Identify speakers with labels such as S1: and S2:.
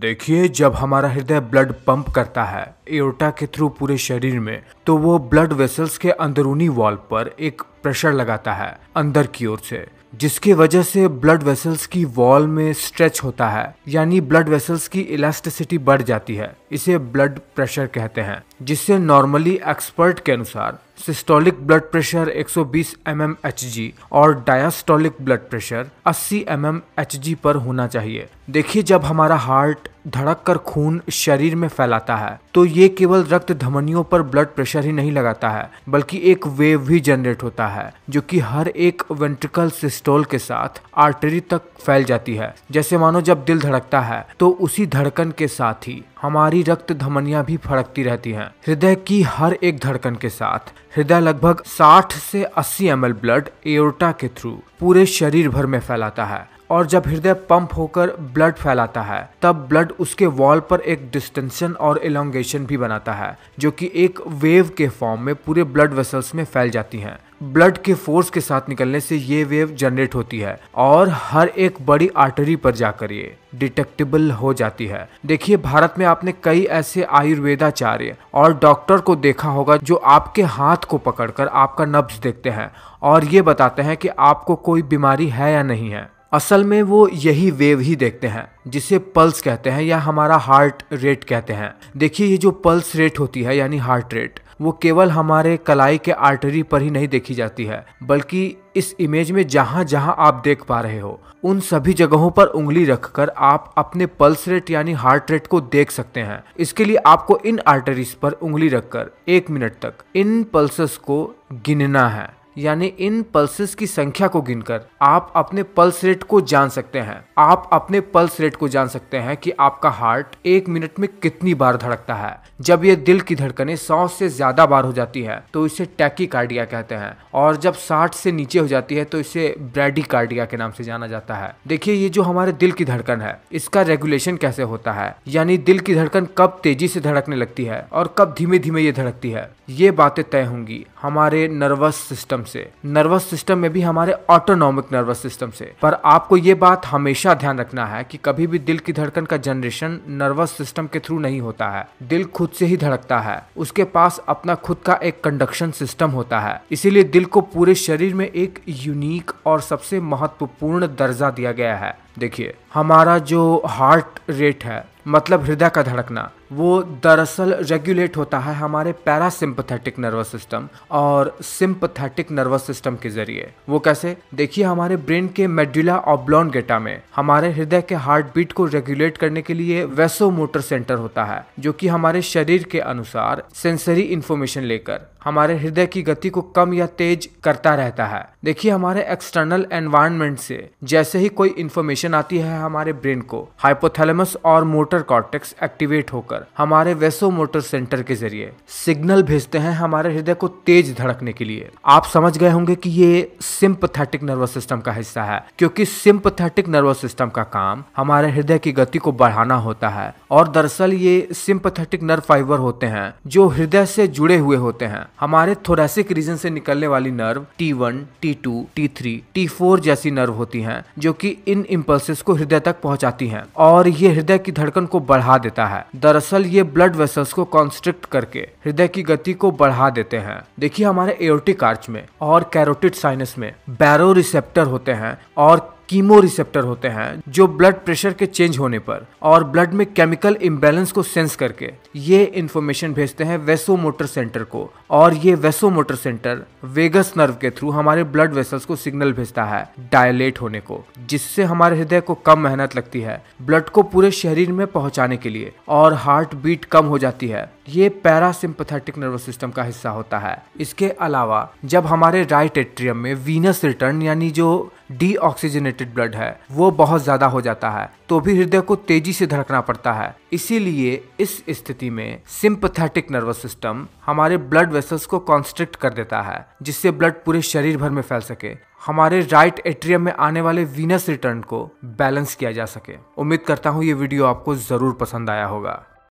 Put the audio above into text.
S1: देखिए जब हमारा हृदय ब्लड पंप करता है एओटा के थ्रू पूरे शरीर में तो वो ब्लड वेसल्स के अंदरूनी वॉल पर एक प्रेशर लगाता है अंदर की ओर से जिसकी वजह से ब्लड वेसल्स की वॉल में स्ट्रेच होता है यानी ब्लड वेसल्स की इलास्टिसिटी बढ़ जाती है इसे ब्लड प्रेशर कहते हैं जिससे नॉर्मली एक्सपर्ट के अनुसार systolic blood pressure 120 mm Hg और diastolic blood pressure 80 mm Hg पर होना चाहिए देखिए जब हमारा हार्ट धड़क कर खून शरीर में फैलाता है तो ये केवल रक्त धमनियों पर ब्लड प्रेशर ही नहीं लगाता है बल्कि एक वेव भी जनरेट होता है जो कि हर एक वेंट्रिकल सिस्टोल के साथ आर्टरी तक फैल जाती है जैसे मानो जब दिल धड़कता है तो उसी धड़कन के साथ ही हमारी रक्त धमनियां भी फड़कती रहती हैं हृदय की हर एक धड़कन के साथ हृदय लगभग 60 से 80 एम ब्लड एओर्टा के थ्रू पूरे शरीर भर में फैलाता है और जब हृदय पंप होकर ब्लड फैलाता है तब ब्लड उसके वॉल पर एक डिस्टेंशन और एलोंगेशन भी बनाता है जो कि एक वेव के फॉर्म में पूरे ब्लड वेसल्स में फैल जाती हैं ब्लड के फोर्स के साथ निकलने से ये वेव जनरेट होती है और हर एक बड़ी आर्टरी पर जाकर ये डिटेक्टेबल हो जाती है देखिए भारत में आपने कई ऐसे आयुर्वेदाचार्य और डॉक्टर को देखा होगा जो आपके हाथ को पकड़कर आपका नब्ज देखते हैं और ये बताते हैं कि आपको कोई बीमारी है या नहीं है असल में वो यही वेव ही देखते हैं जिसे पल्स कहते हैं या हमारा हार्ट रेट कहते हैं देखिए ये जो पल्स रेट होती है यानी हार्ट रेट वो केवल हमारे कलाई के आर्टरी पर ही नहीं देखी जाती है बल्कि इस इमेज में जहाँ जहाँ आप देख पा रहे हो उन सभी जगहों पर उंगली रखकर आप अपने पल्स रेट यानी हार्ट रेट को देख सकते हैं इसके लिए आपको इन आर्टरीज पर उंगली रखकर एक मिनट तक इन पल्सेस को गिनना है यानी इन पल्सेस की संख्या को गिनकर आप अपने पल्स रेट को जान सकते हैं आप अपने पल्स रेट को जान सकते हैं कि आपका हार्ट एक मिनट में कितनी बार धड़कता है जब ये दिल की धड़कने सौ से ज्यादा बार हो जाती है तो इसे टैकी कार्डिया कहते हैं और जब साठ से नीचे हो जाती है तो इसे ब्रेडी कार्डिया के नाम से जाना जाता है देखिये ये जो हमारे दिल की धड़कन है इसका रेगुलेशन कैसे होता है यानी दिल की धड़कन कब तेजी से धड़कने लगती है और कब धीमे धीमे ये धड़कती है ये बातें तय होंगी हमारे नर्वस सिस्टम सिस्टम से नर्वस सिस्टम में भी हमारे ऑटोनॉमिक नर्वस सिस्टम से पर आपको ये बात हमेशा ध्यान रखना है कि कभी भी दिल की धड़कन का जनरेशन नर्वस सिस्टम के थ्रू नहीं होता है दिल खुद से ही धड़कता है उसके पास अपना खुद का एक कंडक्शन सिस्टम होता है इसीलिए दिल को पूरे शरीर में एक यूनिक और सबसे महत्वपूर्ण दर्जा दिया गया है देखिए हमारा जो हार्ट रेट है मतलब हृदय का धड़कना वो दरअसल रेगुलेट होता है हमारे पैरासिम्पथेटिक नर्वस सिस्टम और सिम्पथेटिक नर्वस सिस्टम के जरिए वो कैसे देखिए हमारे ब्रेन के मेड्यूला ऑब्लॉन गेटा में हमारे हृदय के हार्ट बीट को रेगुलेट करने के लिए वेसो मोटर सेंटर होता है जो कि हमारे शरीर के अनुसार सेंसरी इंफॉर्मेशन लेकर हमारे हृदय की गति को कम या तेज करता रहता है देखिए हमारे एक्सटर्नल एनवायरनमेंट से जैसे ही कोई इन्फॉर्मेशन आती है हमारे ब्रेन को हाइपोथैलेमस और मोटर कॉर्टेक्स एक्टिवेट होकर हमारे वेसो मोटर सेंटर के जरिए सिग्नल भेजते हैं हमारे हृदय को तेज धड़कने के लिए आप समझ गए होंगे कि ये सिंपथेटिक नर्वस सिस्टम का हिस्सा है क्योंकि सिंपथेटिक नर्वस सिस्टम का काम हमारे हृदय की गति को बढ़ाना होता है और दरअसल ये सिंपथेटिक नर्व फाइबर होते हैं जो हृदय से जुड़े हुए होते हैं हमारे थोरेसिक रीजन से निकलने वाली nerve T1, T2, T3, T4 three T four जैसी नर्व होती हैं जो कि इन इम्पल्सिस को हृदय तक पहुंचाती हैं और ये हृदय की धड़कन को बढ़ा देता है दरअसल ये ब्लड वेसल्स को कॉन्स्ट्रिक्ट करके हृदय की गति को बढ़ा देते हैं देखिए हमारे एओटिक आर्च में और कैरोटिड साइनस में बैरो रिसेप्टर होते हैं और कीमो रिसेप्टर होते हैं जो ब्लड प्रेशर के चेंज होने पर और ब्लड में केमिकल इम्बेलेंस को सेंस करके ये इन्फॉर्मेशन भेजते हैं वेसो मोटर सेंटर को और ये vasomotor centre vagus nerve के थ्रू हमारे ब्लड वेसल्स को सिग्नल भेजता है डायलेट होने को जिससे हमारे हृदय को कम मेहनत लगती है ब्लड को पूरे शरीर में पहुंचाने के लिए और हार्ट बीट कम हो जाती है ये पैरासिम्पथेटिक नर्वस सिस्टम का हिस्सा होता है इसके अलावा जब हमारे राइट एट्रियम में वीनस रिटर्न यानी जो डी ऑक्सीजनेटेड ब्लड है वो बहुत ज्यादा हो जाता है तो भी हृदय को तेजी से धड़कना पड़ता है इसीलिए इस स्थिति में सिंपथेटिक नर्वस सिस्टम हमारे ब्लड वेसल्स को कॉन्स्ट्रिक्ट कर देता है जिससे ब्लड पूरे शरीर भर में फैल सके हमारे राइट एट्रियम में आने वाले वीनस रिटर्न को बैलेंस किया जा सके उम्मीद करता हूँ ये वीडियो आपको जरूर पसंद आया होगा